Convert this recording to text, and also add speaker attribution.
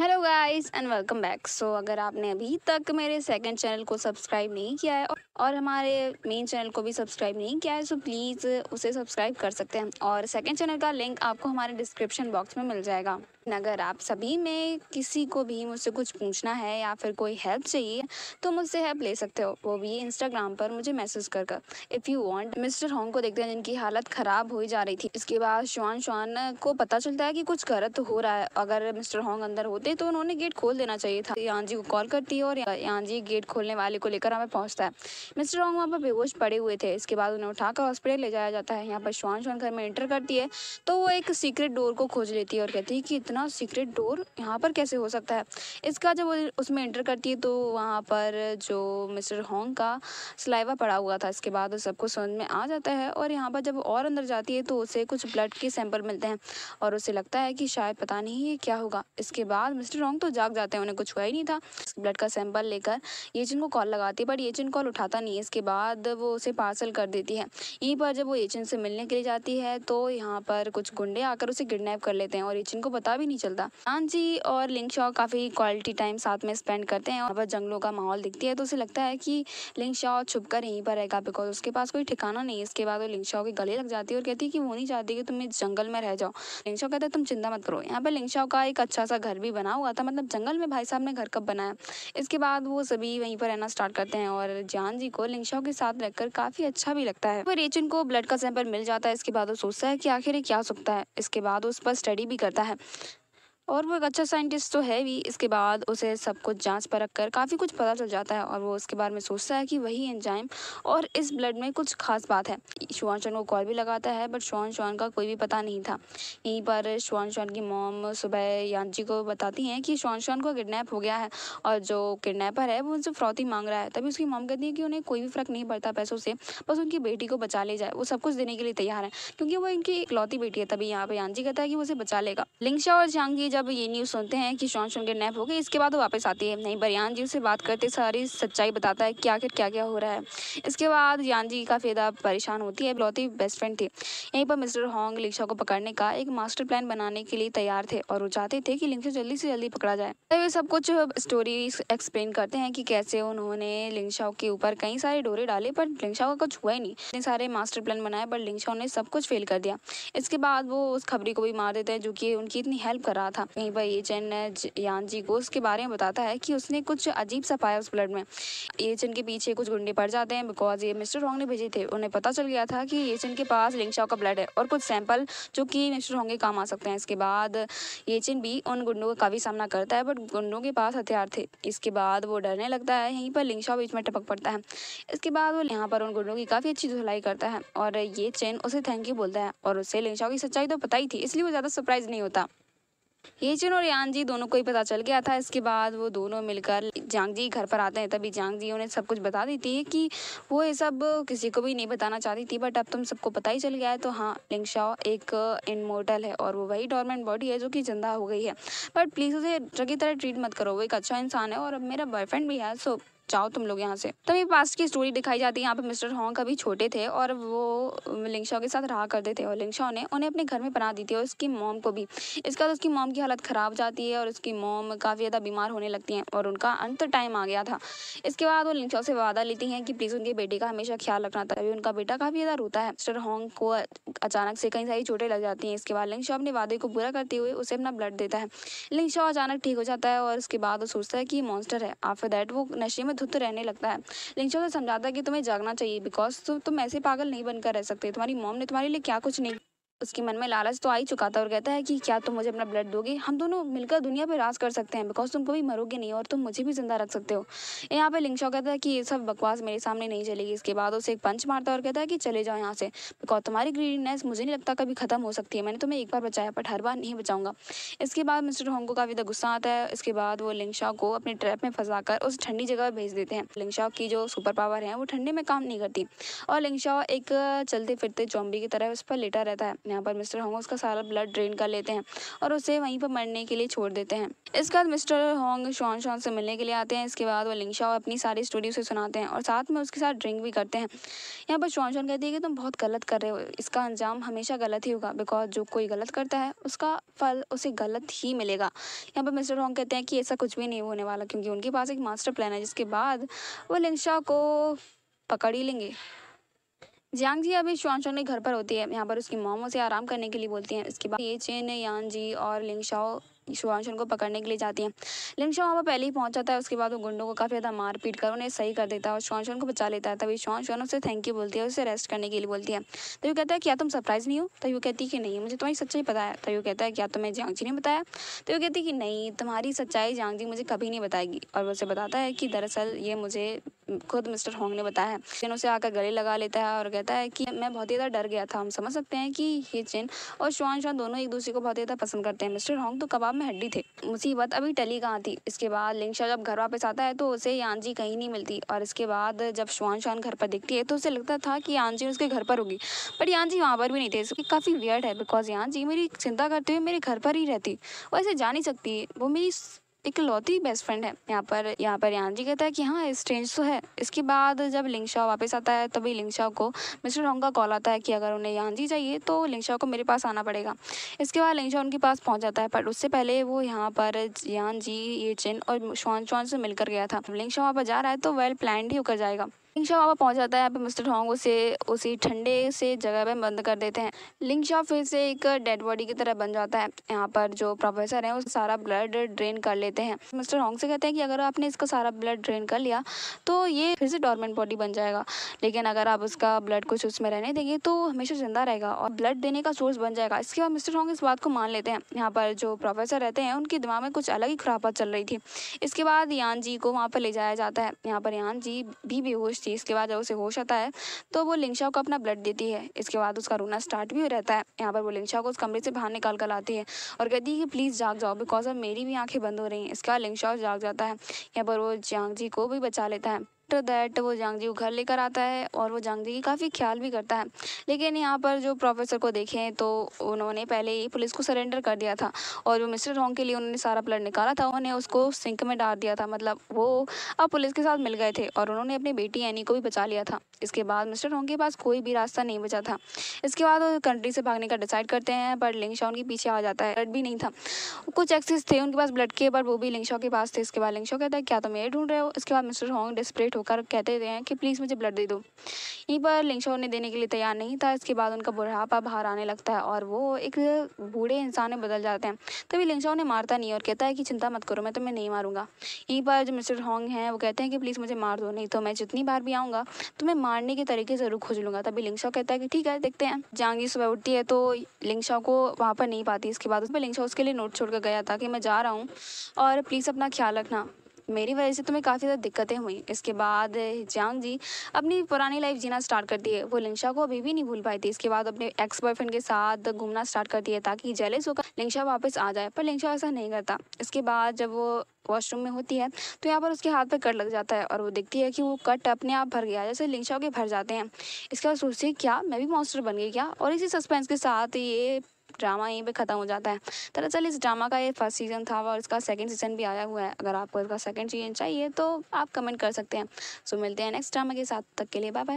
Speaker 1: hello guys and welcome back so अगर आपने अभी तक मेरे सेकंड चैनल को सब्सक्राइब नहीं किया है और हमारे मेन चैनल को भी सब्सक्राइब नहीं किया है सो प्लीज़ उसे सब्सक्राइब कर सकते हैं और सेकंड चैनल का लिंक आपको हमारे डिस्क्रिप्शन बॉक्स में मिल जाएगा अगर आप सभी में किसी को भी मुझसे कुछ पूछना है या फिर कोई हेल्प चाहिए तो मुझसे हेल्प ले सकते हो वो भी इंस्टाग्राम पर मुझे मैसेज कर कर if you want mister Hong को देखते हैं जिनकी हालत ख़राब हो ही जा रही थी इसके बाद शुआन शुआन को पता चलता है कि कुछ गलत हो रहा है अगर मिस्टर होंग अंदर होते तो उन्होंने गेट खोल देना चाहिए था यान जी को कॉल करती है और यान जी गेट खोलने वाले को लेकर हमें पहुँचता है मिस्टर होंग वहाँ पर बेहोश पड़े हुए थे इसके बाद उन्हें उठाकर हॉस्पिटल ले जाया जाता है यहाँ पर शुआन शुआन घर में एंटर करती है तो वो एक सीक्रेट डोर को खोज लेती है और कहती है कि इतना होना सीक्रेट डोर यहाँ पर कैसे हो सकता है इसका जब उसमें एंटर करती है तो वहाँ पर जो मिस्टर होंग का सलाइवा पड़ा हुआ था इसके बाद वो सबको समझ में आ जाता है और यहाँ पर जब और अंदर जाती है तो उसे कुछ ब्लड के सैंपल मिलते हैं और उसे लगता है कि शायद पता नहीं ये क्या होगा इसके बाद मिस्टर होंग तो जाग जाते हैं उन्हें कुछ हुआ ही नहीं था ब्लड का सैंपल लेकर एजेंट को कॉल लगाती है बट एजेंट कॉल उठाता नहीं है इसके बाद वो उसे पार्सल कर देती है यहीं पर जब वो एजेंट से मिलने के लिए जाती है तो यहाँ पर कुछ गुंडे आकर उसे किडनैप कर लेते हैं और एजेंट को बता भी नहीं चलता नान हाँ जी और शॉ काफ़ी क्वालिटी टाइम साथ में स्पेंड करते हैं और वह जंगलों का माहौल दिखती है तो उसे लगता है कि शॉ छुप कर यहीं पर रहेगा बिकॉज उसके पास कोई ठिकाना नहीं है इसके बाद वो शॉ के गले लग जाती है और कहती है कि वो नहीं चाहती कि तुम इस जंगल में रह जाओ शॉ कहते हैं तुम चिंता मत करो यहाँ पर शॉ का एक अच्छा सा घर भी बना हुआ था मतलब जंगल में भाई साहब ने घर कब बनाया इसके बाद वो सभी वहीं पर रहना स्टार्ट करते हैं और जान जी को शॉ के साथ रहकर काफ़ी अच्छा भी लगता है वो रेचन को ब्लड का सैंपल मिल जाता है इसके बाद वो सोचता है कि आखिर ये क्या सुखता है इसके बाद उस पर स्टडी भी करता है और वो एक अच्छा साइंटिस्ट तो है भी इसके बाद उसे सब कुछ जांच परख कर काफ़ी कुछ पता चल जाता है और वो उसके बारे में सोचता है कि वही एंजाइम और इस ब्लड में कुछ खास बात है शुआन शुआन को कॉल भी लगाता है बट शुआन शुआन का कोई भी पता नहीं था यहीं पर शुआन शुआन की मोम सुबह जी को बताती हैं कि शुआन शुआन को किडनैप हो गया है और जो किडनैपर है वो उनसे फ़रौती मांग रहा है तभी उसकी मोम कहती है कि उन्हें कोई भी फ़र्क नहीं पड़ता पैसों से बस उनकी बेटी को बचा ले जाए वो सब कुछ देने के लिए तैयार है क्योंकि वो इनकी इकलौती बेटी है तभी यहाँ पर यांची कहता है कि वो उसे बचा लेगा लिंगशा और झांगी जब ये न्यूज़ सुनते हैं कि शॉन शोन किडनैप हो गई इसके बाद वो वापस आती है नहीं बरियान जी से बात करते सारी सच्चाई बताता है क्या आखिर क्या क्या हो रहा है इसके बाद यान जी का फेदा परेशान होती है ही बेस्ट फ्रेंड थी यहीं पर मिस्टर होंग लिक्षा को पकड़ने का एक मास्टर प्लान बनाने के लिए तैयार थे और वो चाहते थे कि लिंगशा जल्दी से जल्दी पकड़ा जाए तो ये सब कुछ स्टोरी एक्सप्लेन करते हैं कि कैसे उन्होंने लिंगशाओ के ऊपर कई सारे डोरे डाले पर लिंगशाओ का कुछ हुआ ही नहीं इतने सारे मास्टर प्लान बनाए पर लिंगशाओ ने सब कुछ फेल कर दिया इसके बाद वो उस खबरी को भी मार देते हैं जो कि उनकी इतनी हेल्प कर रहा था यहाँ पर एजेंट यान जी को उसके बारे में बताता है कि उसने कुछ अजीब सा पाया उस ब्लड में एजेंट के पीछे कुछ गुंडे पड़ जाते हैं बिकॉज ये मिस्टर होंग ने भेजे थे उन्हें पता चल गया था कि एजेंट के पास लिंगशाओ का ब्लड है और कुछ सैंपल जो कि मिस्टर होंगे काम आ सकते हैं इसके बाद एजेंट भी उन गुंडों का काफ़ी सामना करता है बट गुंडों के पास हथियार थे इसके बाद वो डरने लगता है यहीं पर लिंगशाओ बीच में टपक पड़ता है इसके बाद वो यहाँ पर उन गुंडों की काफ़ी अच्छी धुलाई करता है और ये चैन उसे थैंक यू बोलता है और उसे लिंगशाओ की सच्चाई तो पता ही थी इसलिए वो ज़्यादा सरप्राइज नहीं होता चिन और जी दोनों को ही पता चल गया था इसके बाद वो दोनों मिलकर जांग जी घर पर आते हैं तभी जांग जी उन्हें सब कुछ बता देती है कि वो ये सब किसी को भी नहीं बताना चाहती थी बट अब तुम सबको पता ही चल गया है तो हाँ लिंगशाओ एक इनमोर्टल है और वो वही डॉर्मेंट बॉडी है जो कि जिंदा हो गई है बट प्लीज़ उसे जगह तरह ट्रीट मत करो वो एक अच्छा इंसान है और अब मेरा बॉयफ्रेंड भी है सो जाओ तुम लोग यहाँ से तभी पास की स्टोरी दिखाई जाती है यहाँ पे मिस्टर हॉन्ग कभी छोटे थे और वो लिंगशाओ के साथ रहा करते थे और लिंगशाओ ने उन्हें अपने घर में बना दी थी और उसकी मोम को भी इसके बाद उसकी मोम की हालत ख़राब जाती है और उसकी मोम काफ़ी ज़्यादा बीमार होने लगती हैं और उनका अंत टाइम आ गया था इसके बाद वो लिंगशाओ से वादा लेती हैं कि प्लीज़ उनके बेटे का हमेशा ख्याल रखना था अभी उनका बेटा काफ़ी ज़्यादा रोता है मिस्टर हॉन्ग को अचानक से कई सारी चोटें लग जाती हैं इसके बाद लिंगशाओ अपने वादे को पूरा करते हुए उसे अपना ब्लड देता है लिंगशाओ अचानक ठीक हो जाता है और उसके बाद वो सोचता है कि मॉन्स्टर है आफ्टर दैट वो नशे में धुत तो रहने लगता है लेकिन से समझाता है कि तुम्हें जागना चाहिए बिकॉज तुम ऐसे पागल नहीं बनकर रह सकते तुम्हारी मॉम ने तुम्हारे लिए क्या कुछ नहीं उसके मन में लालच तो आ ही चुका था और कहता है कि क्या तुम मुझे अपना ब्लड दोगे हम दोनों मिलकर दुनिया पर राज कर सकते हैं बिकॉज तुम कभी मरोगे नहीं और तुम मुझे भी जिंदा रख सकते हो यहाँ पे लिंगशॉ कहता है कि ये सब बकवास मेरे सामने नहीं चलेगी इसके बाद उसे एक पंच मारता है और कहता है कि चले जाओ यहाँ से बिकॉज तुम्हारी ग्रीडनेस मुझे नहीं लगता कभी खत्म हो सकती है मैंने तुम्हें एक बार बचाया बट हर बार नहीं बचाऊंगा इसके बाद मिस्टर होंगो का काफ़ी गुस्सा आता है इसके बाद वो लिंगशॉ को अपने ट्रैप में फंसा कर उस ठंडी जगह भेज देते हैं लिंगशॉ की जो सुपर पावर है वो ठंडे में काम नहीं करती और लिंगशॉ एक चलते फिरते जॉम्बी की तरह उस पर लेटा रहता है अपने यहाँ पर मिस्टर होंग उसका सारा ब्लड ड्रेन कर लेते हैं और उसे वहीं पर मरने के लिए छोड़ देते हैं इसके बाद मिस्टर होंग शॉन शॉन से मिलने के लिए आते हैं इसके बाद वो लिंगशा अपनी सारी स्टोरी उसे सुनाते हैं और साथ में उसके साथ ड्रिंक भी करते हैं यहाँ पर शॉन शॉन कहती है कि तुम बहुत गलत कर रहे हो इसका अंजाम हमेशा गलत ही होगा बिकॉज जो कोई गलत करता है उसका फल उसे गलत ही मिलेगा यहाँ पर मिस्टर होंग कहते हैं कि ऐसा कुछ भी नहीं होने वाला क्योंकि उनके पास एक मास्टर प्लान है जिसके बाद वो लिंगशा को पकड़ ही लेंगे जियांग जी अभी शुआनशोंग के घर पर होती है यहाँ पर उसकी मोमो से आराम करने के लिए बोलती हैं इसके बाद ये चेन यान जी और लिंगशाओ शुभांशन को पकड़ने के लिए जाती हैं लिंगशा वहाँ पर पहले ही पहुँच जाता है उसके बाद वो गुंडों को काफ़ी ज़्यादा मार पीट कर उन्हें सही कर देता है और शुभांशन को बचा लेता है तभी शुभांशन उसे थैंक यू बोलती है उसे रेस्ट करने के लिए बोलती है तो यू कहता है क्या तुम सरप्राइज नहीं हो तो यू कहती है कि नहीं मुझे तुम्हारी सच्चाई पता है तो यू कहता है क्या तुम्हें जी ने बताया तो यू कहती है कि नहीं तुम्हारी सच्चाई जी मुझे कभी नहीं बताएगी और उसे बताता है कि दरअसल ये मुझे खुद मिस्टर होंग ने बताया है चेन उसे आकर गले लगा लेता है और कहता है कि मैं बहुत ही ज़्यादा डर गया था हम समझ सकते हैं कि ये चेन और शुआन शुआन दोनों एक दूसरे को बहुत ही ज़्यादा पसंद करते हैं मिस्टर होंग तो कबाब में हड्डी थे मुसीबत अभी टली कहाँ थी इसके बाद लिंग शाह जब घर वापस आता है तो उसे यांजी कहीं नहीं मिलती और इसके बाद जब शुआन शुआन घर पर दिखती है तो उसे लगता था कि यांजी उसके घर पर होगी पर यांजी वहाँ पर भी नहीं थे इसकी काफ़ी वियर्ड है बिकॉज यांजी मेरी चिंता करते हुए मेरे घर पर ही रहती वो ऐसे जा नहीं सकती वो मेरी इकलौती बेस्ट फ्रेंड है यहाँ पर यहाँ पर यान जी कहता है कि हाँ स्ट्रेंज तो है इसके बाद जब लिंगशाओ वापस आता है तभी लिंगशाओ को मिस्टर होंग का कॉल आता है कि अगर उन्हें यान जी चाहिए तो लिंगशाओ को मेरे पास आना पड़ेगा इसके बाद लिंगशाओ उनके पास पहुँच जाता है पर उससे पहले वो यहाँ पर यान जी ये चिन और श्वान श्वान से मिलकर गया था लिंगशाओ वहाँ पर जा रहा है तो वेल प्लान ही होकर जाएगा लिंगशा वहाँ पहुँच जाता है यहाँ पे मिस्टर हॉन्ग उसे उसी ठंडे से जगह पे बंद कर देते हैं लिंगशा फिर से एक डेड बॉडी की तरह बन जाता है यहाँ पर जो प्रोफेसर है उसका सारा ब्लड ड्रेन कर लेते हैं मिस्टर हॉन्ग से कहते हैं कि अगर आपने इसका सारा ब्लड ड्रेन कर लिया तो ये फिर से डॉर्मेंट बॉडी बन जाएगा लेकिन अगर आप उसका ब्लड कुछ उसमें रहने देंगे तो हमेशा जिंदा रहेगा और ब्लड देने का सोर्स बन जाएगा इसके बाद मिस्टर हॉन्ग इस बात को मान लेते हैं यहाँ पर जो प्रोफेसर रहते हैं उनके दिमाग में कुछ अलग ही खुराफत चल रही थी इसके बाद यान जी को वहाँ पर ले जाया जाता है यहाँ पर यान जी भी बेहोश थी थी इसके बाद जब उसे होश आता है तो वो लिंगशाओ को अपना ब्लड देती है इसके बाद उसका रोना स्टार्ट भी हो रहता है यहाँ पर वो लिंगशाओ को उस कमरे से बाहर निकाल कर लाती है और कहती है कि प्लीज़ जाग जाओ बिकॉज अब मेरी भी आंखें बंद हो रही हैं इसके बाद लिंगशाओ जाग जाता है यहाँ पर वो जियांग जी को भी बचा लेता है आफ्टर दैट वो जांगजी को घर लेकर आता है और वो जांगजी की काफ़ी ख्याल भी करता है लेकिन यहाँ पर जो प्रोफेसर को देखें तो उन्होंने पहले ही पुलिस को सरेंडर कर दिया था और जो मिस्टर होंग के लिए उन्होंने सारा ब्लड निकाला था उन्होंने उसको सिंक में डाल दिया था मतलब वो अब पुलिस के साथ मिल गए थे और उन्होंने अपनी बेटी एनी को भी बचा लिया था इसके बाद मिस्टर हॉन्ग के पास कोई भी रास्ता नहीं बचा था इसके बाद वो कंट्री से भागने का डिसाइड करते हैं पर लिंगशा उनके पीछे आ जाता है ब्लड भी नहीं था कुछ एक्सेस थे उनके पास ब्लड के पर वो भी लिंगशा के पास थे इसके बाद लिंगशा कहता है क्या तुम ये ढूंढ रहे हो इसके बाद मिस्टर हॉन्ग डिस्प्रेट ठोकर कहते रहे हैं कि प्लीज़ मुझे ब्लड दे दो यहीं पर लिंगशो ने देने के लिए तैयार नहीं था इसके बाद उनका बुढ़ापा बाहर आने लगता है और वो एक बूढ़े इंसान में बदल जाते हैं तभी लिंगशो ने मारता नहीं और कहता है कि चिंता मत करो मैं तुम्हें नहीं मारूंगा यहीं पर जो मिस्टर हॉन्ग हैं वो कहते हैं कि प्लीज़ मुझे मार दो नहीं तो मैं जितनी बार भी आऊँगा तुम्हें मारने के तरीके ज़रूर खोज लूँगा तभी लिंगशो कहता है कि ठीक है देखते हैं जांगी सुबह उठती है तो लिंगशो को वहाँ पर नहीं पाती इसके बाद उसमें पर लिंगशो उसके लिए नोट छोड़ कर गया था कि मैं जा रहा हूँ और प्लीज़ अपना ख्याल रखना मेरी वजह से तुम्हें काफ़ी ज़्यादा दिक्कतें हुई इसके बाद हिजाम जी अपनी पुरानी लाइफ जीना स्टार्ट करती है वो लिंशा को अभी भी नहीं भूल पाई थी इसके बाद अपने एक्स बॉयफ्रेंड के साथ घूमना स्टार्ट करती है ताकि जेलिस होकर लिंशा वापस आ जाए पर लिंशा ऐसा नहीं करता इसके बाद जब वो वॉशरूम में होती है तो यहाँ पर उसके हाथ पर कट लग जाता है और वो देखती है कि वो कट अपने आप भर गया जैसे लिंगशाओ के भर जाते हैं इसके बाद सोचती है क्या मैं भी मॉन्स्टर बन गई क्या और इसी सस्पेंस के साथ ये ड्रामा यहीं पे ख़त्म हो जाता है दरअसल इस ड्रामा का ये फर्स्ट सीज़न था और इसका सेकंड सीज़न भी आया हुआ है अगर आपको इसका सेकंड सीज़न चाहिए तो आप कमेंट कर सकते हैं सो मिलते हैं नेक्स्ट ड्रामा के साथ तक के लिए बाय बाय